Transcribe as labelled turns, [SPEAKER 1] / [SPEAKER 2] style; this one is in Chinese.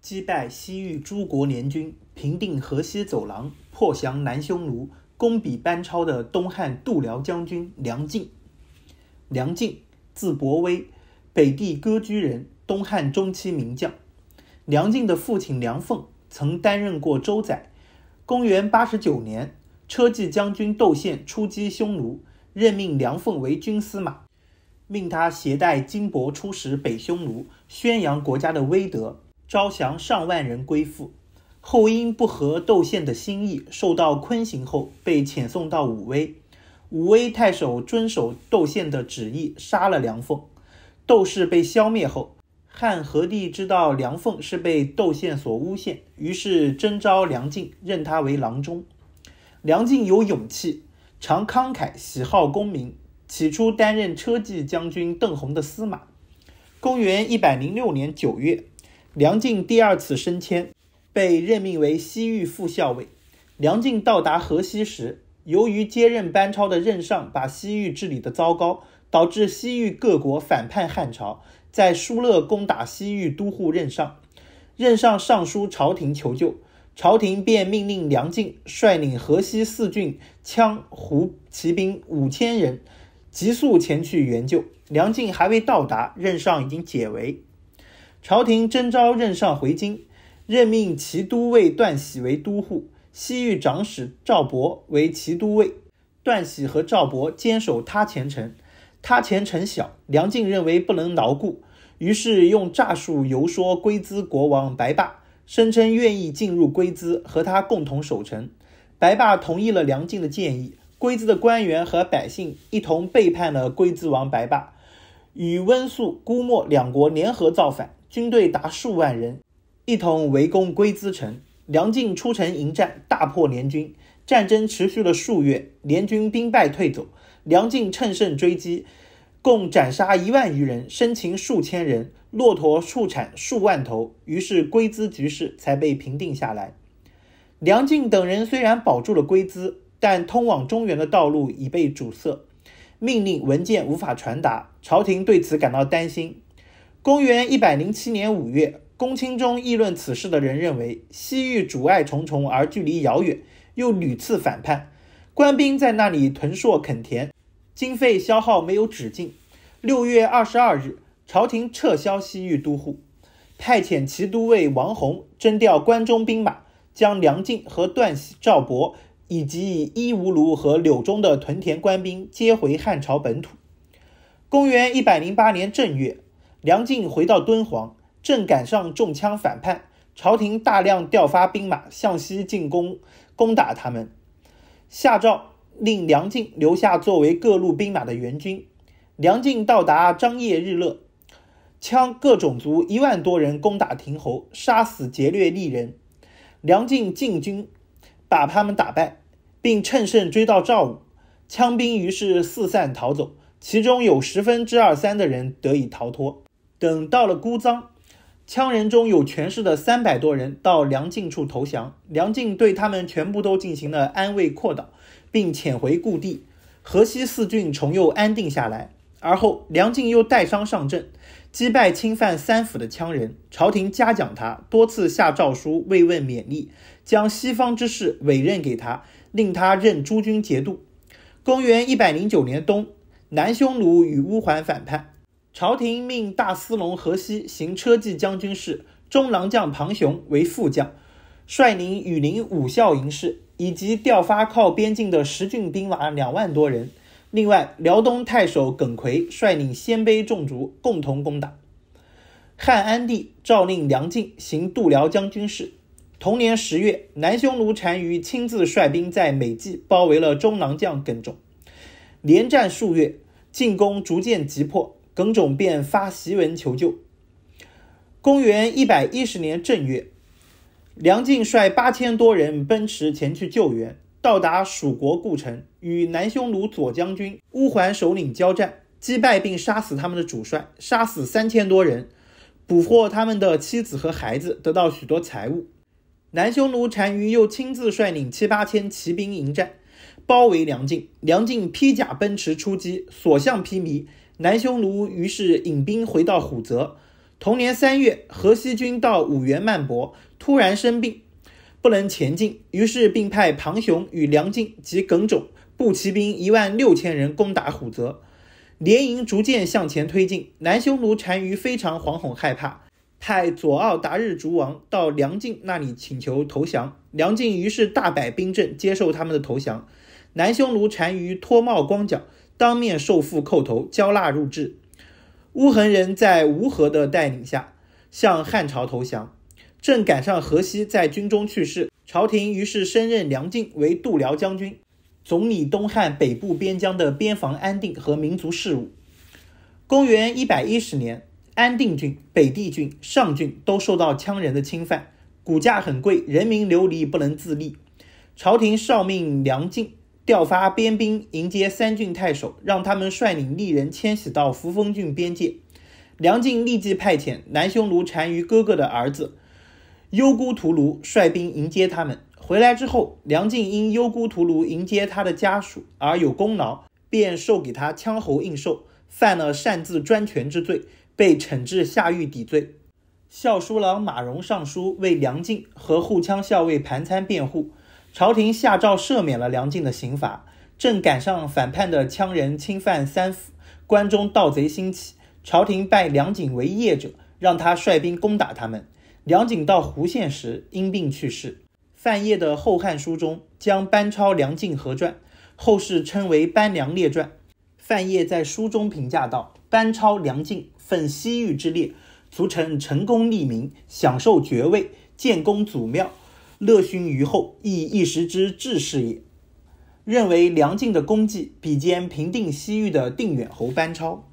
[SPEAKER 1] 击败西域诸国联军，平定河西走廊，破降南匈奴，攻比班超的东汉度辽将军梁慬。梁慬字伯威，北地歌居人，东汉中期名将。梁慬的父亲梁凤曾担任过州宰。公元八十九年，车骑将军窦宪出击匈奴，任命梁凤为军司马，命他携带金帛出使北匈奴，宣扬国家的威德。招降上万人归附，后因不合窦宪的心意，受到坤刑后被遣送到武威。武威太守遵守窦宪的旨意，杀了梁凤。窦氏被消灭后，汉和帝知道梁凤是被窦宪所诬陷，于是征召梁慬，任他为郎中。梁慬有勇气，常慷慨，喜好功名。起初担任车骑将军邓弘的司马。公元一百零六年九月。梁靖第二次升迁，被任命为西域副校尉。梁靖到达河西时，由于接任班超的任上把西域治理的糟糕，导致西域各国反叛汉朝，在疏勒攻打西域都护任上。任上上书朝廷求救，朝廷便命令梁靖率领河西四郡羌胡骑兵五千人，急速前去援救。梁靖还未到达，任上已经解围。朝廷征召任上回京，任命齐都尉段喜为都护，西域长史赵博为齐都尉。段喜和赵博坚守他前城。他前城小，梁晋认为不能牢固，于是用诈术游说龟兹国王白霸，声称愿意进入龟兹和他共同守城。白霸同意了梁晋的建议，龟兹的官员和百姓一同背叛了龟兹王白霸，与温宿、姑墨两国联合造反。军队达数万人，一同围攻龟兹城。梁晋出城迎战，大破联军。战争持续了数月，联军兵败退走。梁晋趁胜追击，共斩杀一万余人，生擒数千人，骆驼数产数万头。于是龟兹局势才被平定下来。梁晋等人虽然保住了龟兹，但通往中原的道路已被阻塞，命令文件无法传达，朝廷对此感到担心。公元一百零七年五月，公卿中议论此事的人认为，西域阻碍重重，而距离遥远，又屡次反叛，官兵在那里屯戍垦田，经费消耗没有止境。六月二十二日，朝廷撤销西域都护，派遣骑都尉王弘征调关中兵马，将梁晋和段喜、赵博以及伊吾卢和柳中的屯田官兵接回汉朝本土。公元一百零八年正月。梁晋回到敦煌，正赶上众羌反叛，朝廷大量调发兵马向西进攻，攻打他们。下诏令梁晋留下作为各路兵马的援军。梁晋到达张掖日勒，羌各种族一万多人攻打亭侯，杀死劫掠利人。梁晋进军，把他们打败，并趁胜追到赵武，羌兵于是四散逃走，其中有十分之二三的人得以逃脱。等到了姑臧，羌人中有权势的三百多人到梁靖处投降，梁靖对他们全部都进行了安慰、扩导，并遣回故地，河西四郡重又安定下来。而后，梁靖又带伤上阵，击败侵犯三府的羌人，朝廷嘉奖他，多次下诏书慰问勉励，将西方之事委任给他，令他任诸军节度。公元一百零九年冬，南匈奴与乌桓反叛。朝廷命大司农何西行车骑将军事，中郎将庞雄为副将，率领羽林武校营士以及调发靠边境的十郡兵马两万多人。另外，辽东太守耿奎率领鲜卑众族共同攻打汉安帝。诏令梁敬行度辽将军事。同年十月，南匈奴单于亲自率兵在美济包围了中郎将耿仲，连战数月，进攻逐渐急迫。耿总便发檄文求救。公元一百一十年正月，梁靖率八千多人奔驰前去救援，到达蜀国故城，与南匈奴左将军乌桓首领交战，击败并杀死他们的主帅，杀死三千多人，捕获他们的妻子和孩子，得到许多财物。南匈奴单于又亲自率领七八千骑兵迎战，包围梁靖。梁靖披甲奔驰出击，所向披靡。南匈奴于是引兵回到虎泽。同年三月，河西军到五原曼博，突然生病，不能前进，于是并派庞雄与梁靖及耿种步骑兵一万六千人攻打虎泽，联营逐渐向前推进。南匈奴单于非常惶恐害怕，派左奥达日逐王到梁靖那里请求投降。梁靖于是大摆兵阵，接受他们的投降。南匈奴单于脱帽光脚。当面受缚叩头，交纳入质。乌恒人在吴合的带领下向汉朝投降。正赶上河西在军中去世，朝廷于是升任梁慬为度辽将军，总理东汉北部边疆的边防安定和民族事务。公元一百一十年，安定郡、北地郡、上郡都受到羌人的侵犯，股价很贵，人民流离不能自立。朝廷诏命梁慬。调发边兵迎接三郡太守，让他们率领吏人迁徙到扶风郡边界。梁靖立即派遣南匈奴单于哥哥的儿子幽孤图卢率兵迎接他们。回来之后，梁靖因幽孤图卢迎接他的家属而有功劳，便授给他羌侯印绶。犯了擅自专权之罪，被惩治下狱抵罪。校书郎马融上书为梁靖和护羌校尉盘参辩护。朝廷下诏赦免了梁靖的刑罚，正赶上反叛的羌人侵犯三府，关中，盗贼兴起，朝廷拜梁景为业者，让他率兵攻打他们。梁景到湖县时，因病去世。范晔的《后汉书》中将班超、梁靖合传，后世称为班梁列传。范晔在书中评价道：“班超、梁靖奋西域之烈，足臣成功立名，享受爵位，建功祖庙。”乐勋于后，亦一时之志士也。认为梁靖的功绩比肩平定西域的定远侯班超。